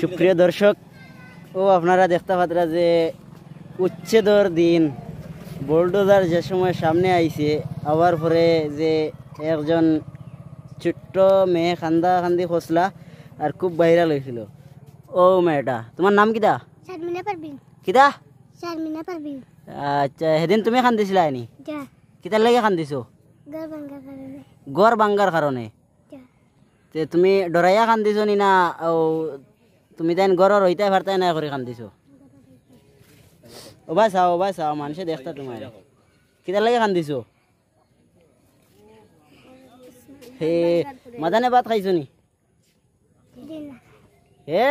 সুপ্রিয় দর্শক ও আপনারা দেখতে পাত্রা যে উচ্ছেদর দিন বোলডোজার যে সময় সামনে আইছে আবার পরে যে একজন ছোট্ট মেয়ে খান্দা খান্দি খসলা আর খুব ভাইরাল হয়েছিল ও মেয়েটা তোমার নাম কিতা কিতা আচ্ছা সেদিন তুমি খান্দিছিলা এনি কিতার লাগে খান্দিছো গড় বাঙ্গার কারণে তুমি ডরাইয়া খান্দিছ নি না তুমি তাই গড়ৰ ৰৈ তাই ভাৰ তাই কৰি কান্দিছো অবা চাও অবা চাও মানুহে দেখা তোমাৰ কেতিয়ালৈকে কান্দিছো হে মাজানে ভাত খাইছো নি হে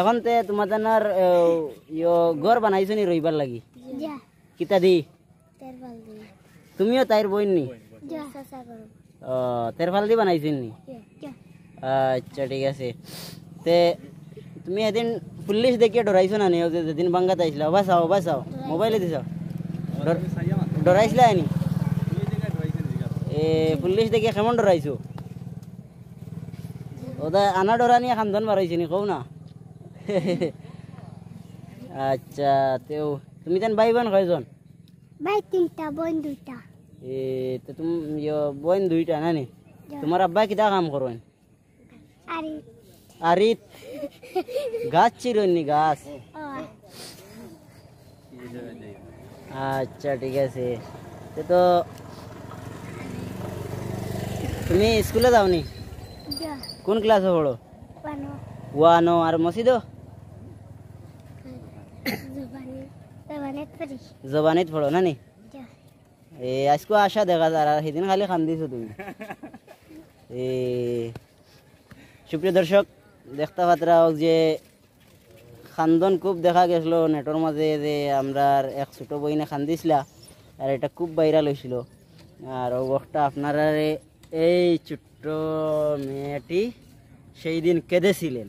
এখন তে তোমাৰ ঘৰ বনাইছো নি ৰহিবাৰ লাগি কিতা দি তুমিও তাইৰ বইনি অ তেৰফাল দি বনাইছিল নি আচ্ছা ঠিক আছে তে তুমি এদিন পুলিচ দেখি ডৰাইছো নানি যেদিন বাংগাত আহিছিলা অবা চাওঁ অবা চাওঁ মোবাইলে দি চাওঁ ডৰাইছিলা এনি এ পুলিচ দেখি কেমন ডৰাইছো আনা ডৰা নি এখন ধন মাৰাইছে নি কওঁ না আচ্ছা তেওঁ তুমি তেন ভাই বোন কয়জন ভাই তিনটা বোন দুইটা এ তো তুমি বোন দুইটা না নি তোমার আব্বা কিটা কাম করেন আরি আরি গাছ চিরনি গাছ আচ্ছা ঠিক আছে তো তুমি স্কুলে নি কোন ক্লাসে পড়ো ওয়ানো আর মসজিদও জবানিত পড়ো না নি এ আজকে আশা দেখা যার আর সেদিন খালি কান্দিছো তুমি এ সুপ্রিয় দর্শক দেখতে পাত্রা হোক যে খান্দন খুব দেখা গেছিল নেটর মাঝে যে আমরা এক ছোটো বইনে খান্দিছিলা আর এটা খুব ভাইরাল হয়েছিল আর বকটা আপনারা এই ছোট্ট মেয়েটি সেই দিন কেঁদেছিলেন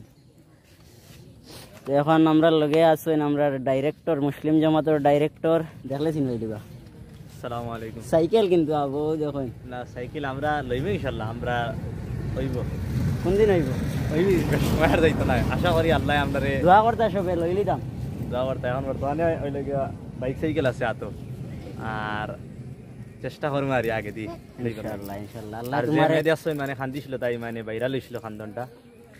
তো এখন আমরা লগে আছো আমরা ডাইরেক্টর মুসলিম জামাতের ডাইরেক্টর দেখলে চিনবাই দিবা আসসালামু আলাইকুম সাইকেল কিন্তু আবো দেখুন না সাইকেল আমরা লইব ইনশাল্লাহ আমরা হইব কোন দিন হইব হইব মায়ের যাইতো না আশা করি আল্লাহ আমারে দোয়া করতে সবে লইলি দাম দোয়া করতে এখন বর্তমানে ওই লগে বাইক সাইকেল আছে আতো আর চেষ্টা করব আর আগে দি ইনশাআল্লাহ ইনশাআল্লাহ আল্লাহ তোমারে মানে খান্দিছিল তাই মানে ভাইরাল হইছিল খান্দনটা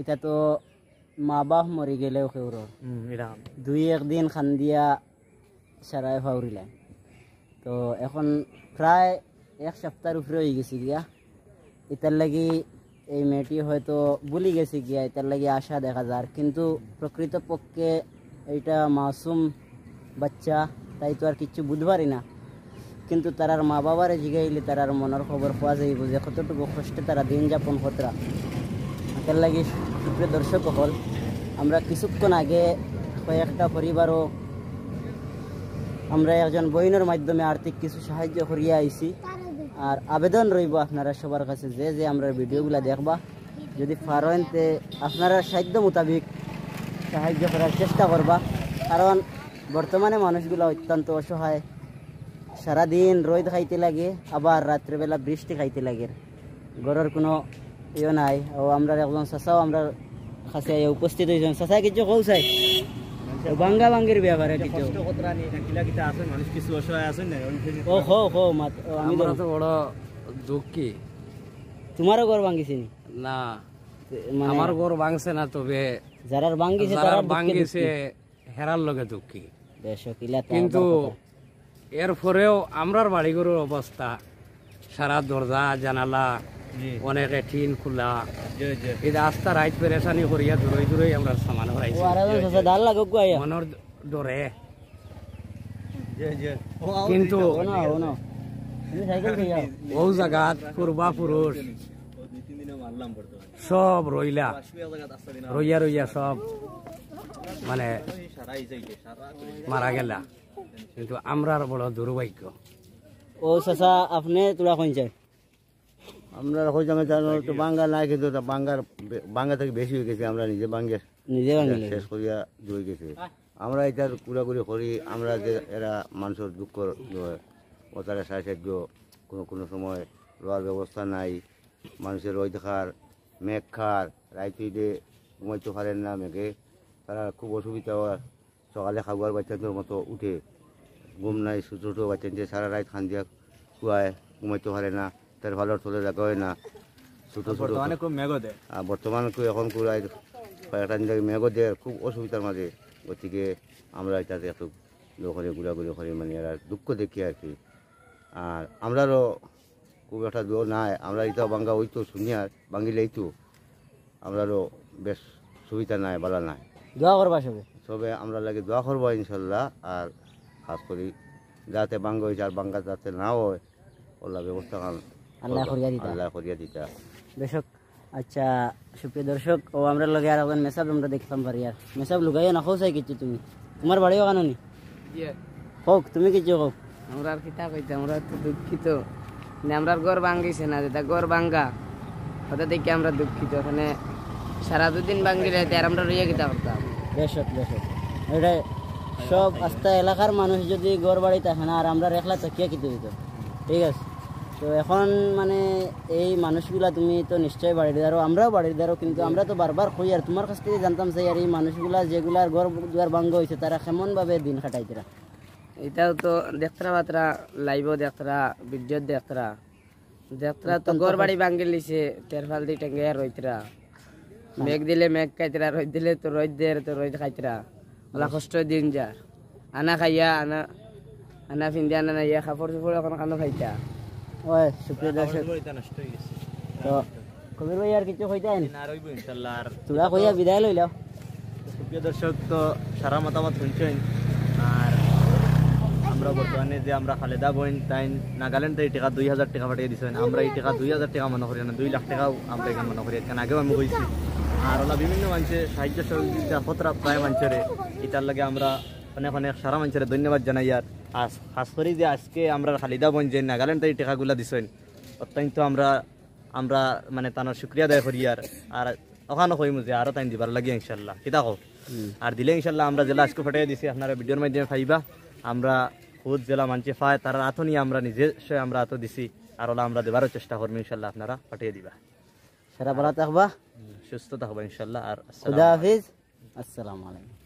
এটা তো মা বাপ মরি ওকে ওর দুই একদিন খান দিয়া সারায় তো এখন প্রায় এক সপ্তাহের উপরে হয়ে গেছি গিয়া এটার লাগি এই মেয়েটি হয়তো বলি গেছে গিয়া এটার লাগি আশা দেখা যার কিন্তু প্রকৃতপক্ষে এইটা মাসুম বাচ্চা তাই তো আর কিচ্ছু বুধবারই না কিন্তু তারার মা বাবারে জিগাইলে তারার মনের খবর পাওয়া যাইব যে কতটুকু কষ্টে তারা দিন যাপন কতরা তার লাগে সুপ্রিয় দর্শক হল আমরা কিছুক্ষণ আগে কয়েকটা পরিবারও আমরা একজন বইনের মাধ্যমে আর্থিক কিছু সাহায্য করিয়া আইছি আর আবেদন রইব আপনারা সবার কাছে যে যে আমরা ভিডিওগুলো দেখবা যদি পারেন তে আপনারা সাধ্য মোতাবিক সাহায্য করার চেষ্টা করবা কারণ বর্তমানে মানুষগুলো অত্যন্ত অসহায় সারাদিন রোদ খাইতে লাগে আবার রাত্রেবেলা বৃষ্টি খাইতে লাগে ঘরের কোনো ইও নাই ও আমরা একজন আমরা উপস্থিত কিছু কৌ চাই বাঙ্গা বাঙ্গির ব্যাপারে কিছু ও হো হো আমি তোমারও ঘর ভাঙিছে না মানে- আমার ঘর ভাঙছে না তবে যারা ভাঙিছে তারা ভাঙিছে হেরার লগে দুঃখী কিন্তু এরপরেও আমরার বাড়িঘরের অবস্থা সারা দরজা জানালা অনেকে টিন খোলা এই রাস্তা রাইত পেরেশানি করিয়া দূরে দূরে আমরা সামান হরাইছি মনের ডরে কিন্তু বহু জায়গাত পূর্বা পুরুষ সব রইলা রইয়া রইয়া সব মানে মারা গেলা কিন্তু আমরার বড় দুর্ভাগ্য ও চাচা আপনি তোরা কইছেন আমরা হয়ে যাবে তো বাঙ্গা নাই কিন্তু বাঙ্গার বাঙ্গা থেকে বেশি হয়ে গেছে আমরা নিজে বাঙ্গের নিজে শেষ করিয়া দুই গেছে আমরা এটার কুড়াকুড়ি করি আমরা যে এরা মানুষের দুঃখ ওতারা সাহায্য কোনো কোনো সময় রোয়ার ব্যবস্থা নাই মানুষের রোদ দেখার মেঘ খার রাইতুইতে ঘুমাইতে পারেন না মেঘে তারা খুব অসুবিধা হয় সকালে খাবার বাচ্চাদের মতো উঠে ঘুম নাই ছোটো ছোটো বাচ্চাদের সারা রাত খান দিয়া খুয়ায় ঘুমাইতে পারে না তার ভালো তুলে দেখা হয় না ছোটো ছোটো বর্তমানে খুব মেঘ দেয় আর বর্তমান এখন কয়েকটা দিন মেঘ দেয় খুব অসুবিধার মাঝে গতিকে আমরা এটাতে একটু ঘরে ঘুরাঘুরি করে মানে আর দুঃখ দেখি আর কি আর আমরারও খুব একটা জোর নাই আমরা এটা বাঙ্গা ওই তো শুনি আর বাঙ্গিলে তো আমরারও বেশ সুবিধা নাই বলা নাই দোয়া করবা সবে সবে আমরা লাগে দোয়া করবো ইনশাল্লাহ আর খাস করি যাতে বাঙ্গা হয়েছে আর বাঙ্গা যাতে না হয় ওলা ব্যবস্থা আল্লাহ করিয়া দিতা আল্লাহ করিয়া দিতা দর্শক আচ্ছা সুপ্রিয় দর্শক ও আমরা লগে আর ওখানে মেসাব আমরা দেখতাম পারি আর মেসাব লুকাইও না হয় কিছু তুমি তোমার বাড়িও ওখানে নি হোক ইয়ে। তুমি কিছু হোক আমরা আর কিতা কইতে আমরা তো দুঃখিত মানে আমরা ঘর ভাঙ্গিছে না যেটা ঘর ভাঙ্গা ওটা দেখে আমরা দুঃখিত ওখানে সারা দুদিন ভাঙ্গিলে আর আমরা রইয়া কিতা করতাম বেশক বেশক এটা সব আস্তা এলাকার মানুষ যদি ঘর বাড়ি থাকে না আর আমরা রেখলা তাকিয়া কিতে দিত ঠিক আছে তো এখন মানে এই মানুষগুলা তুমি তো নিশ্চয়ই বাড়ির দাঁড়ো আমরাও বাড়ির দাঁড়ো কিন্তু আমরা তো বারবার কই আর তোমার কাছ থেকে জানতাম চাই আর এই মানুষগুলা যেগুলার ঘর দুয়ার ভাঙ্গ হয়েছে তারা কেমনভাবে দিন তারা এটাও তো দেখতরা বাতরা লাইভ দেখতরা ভিডিও দেখতরা দেখতরা তো ঘর বাড়ি ভাঙ্গে লিছে তেরফাল দিয়ে টেঙ্গে রইতরা মেঘ দিলে মেঘ খাইতরা রোদ দিলে তো রোদ দে তো রোদ খাইতরা ওলা কষ্ট দিন যা আনা খাইয়া আনা আনা ফিন্দিয়া আনা ইয়া কাপড় চোপড় এখন কানো খাইতা ওই সুপ্রিয় দর্শক তো হ্যাঁ। কবির ভাই আর কিছু আর তোরা কইয়া বিদায় লইলাও সুপ্রিয় দর্শক তো সারা মতামত শুনছেন আর আমরা বর্তমানে যে আমরা খালেদা বইন তাই নাগাল্যান্ড এই টাকা দুই হাজার টাকা পাঠিয়ে দিচ্ছেন আমরা এই টাকা দুই হাজার টাকা মনে করি না দুই লাখ টাকাও আমরা এখানে মনে করি এখানে আগেও আমি কইছি আর ওরা বিভিন্ন মানুষের সাহায্য সহযোগিতা কতটা প্রায় মানুষের এটার লাগে আমরা অনেক অনেক সারা মানুষের ধন্যবাদ জানাই আর আজ খাস করে যে আজকে আমরা খালিদাবন যে নাগাল্যান্ড এই টেকাগুলো দিছেন অত্যন্ত আমরা আমরা মানে তানার শুক্রিয়া দায় করি আর আর ওখানে কইমু যে আরও তাই দিবার লাগে ইনশাল্লাহ কিতা কো আর দিলে ইনশাল্লাহ আমরা জেলা আজকে ফটাই দিছি আপনারা ভিডিওর মাধ্যমে ফাইবা আমরা খুদ জেলা মানছে ফায় তার আত আমরা নিজে আমরা আতো দিছি আর ওলা আমরা দেবারও চেষ্টা করবো ইনশাল্লাহ আপনারা ফাটিয়ে দিবা সেরা ভালো থাকবা সুস্থ থাকবা ইনশাল্লাহ আর আসসালামু আলাইকুম